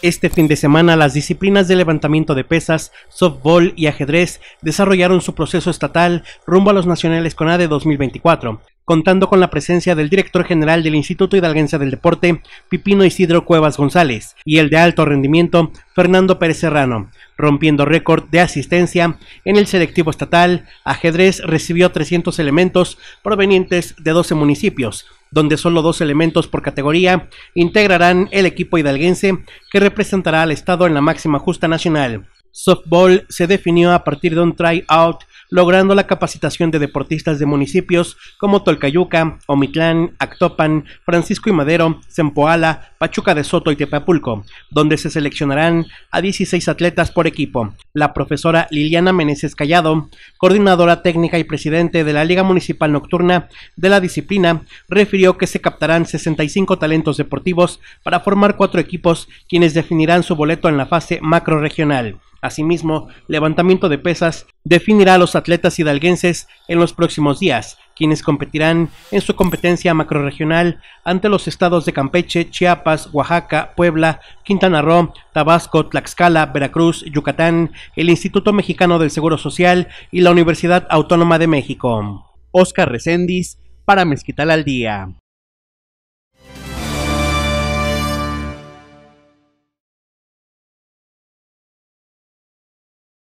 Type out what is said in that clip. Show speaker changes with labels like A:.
A: Este fin de semana las disciplinas de levantamiento de pesas, softball y ajedrez desarrollaron su proceso estatal rumbo a los nacionales CONADE 2024, contando con la presencia del director general del Instituto Hidalguense del Deporte, Pipino Isidro Cuevas González, y el de alto rendimiento, Fernando Pérez Serrano, rompiendo récord de asistencia en el selectivo estatal, ajedrez recibió 300 elementos provenientes de 12 municipios, donde solo dos elementos por categoría integrarán el equipo hidalguense que representará al Estado en la máxima justa nacional. Softball se definió a partir de un tryout logrando la capacitación de deportistas de municipios como Tolcayuca, Omitlán, Actopan, Francisco y Madero, Sempoala, Pachuca de Soto y Tepapulco, donde se seleccionarán a 16 atletas por equipo. La profesora Liliana Meneses Callado, coordinadora técnica y presidente de la Liga Municipal Nocturna de la disciplina, refirió que se captarán 65 talentos deportivos para formar cuatro equipos quienes definirán su boleto en la fase macro-regional. Asimismo, levantamiento de pesas definirá a los atletas hidalguenses en los próximos días, quienes competirán en su competencia macroregional ante los estados de Campeche, Chiapas, Oaxaca, Puebla, Quintana Roo, Tabasco, Tlaxcala, Veracruz, Yucatán, el Instituto Mexicano del Seguro Social y la Universidad Autónoma de México. Oscar Recendis, para Mezquital al Día.